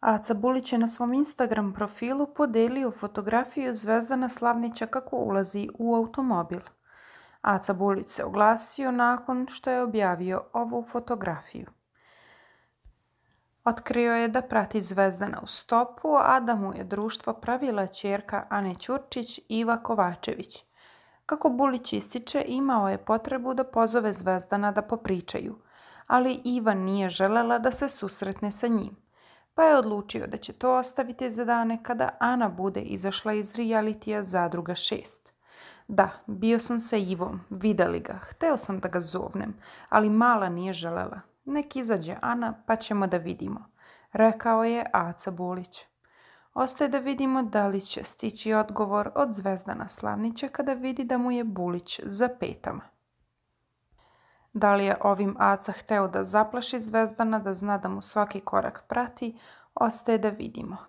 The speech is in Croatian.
Aca Bulić je na svom Instagram profilu podelio fotografiju Zvezdana Slavnića kako ulazi u automobil. Aca Bulić se oglasio nakon što je objavio ovu fotografiju. Otkrio je da prati Zvezdana u stopu, a da mu je društvo pravila čerka Ane Ćurčić Iva Kovačević. Kako Bulić ističe, imao je potrebu da pozove Zvezdana da popričaju, ali Iva nije želela da se susretne sa njim pa je odlučio da će to ostaviti za dane kada Ana bude izašla iz realitija Zadruga šest. Da, bio sam sa Ivom, vidjeli ga, hteo sam da ga zovnem, ali mala nije želela. Nek izađe Ana pa ćemo da vidimo, rekao je Aca Bulić. Ostaje da vidimo da li će stići odgovor od Zvezdana Slavnića kada vidi da mu je Bulić za petama. Da li je ovim Aca hteo da zaplaši Zvezdana, da zna da mu svaki korak prati, ostaje da vidimo.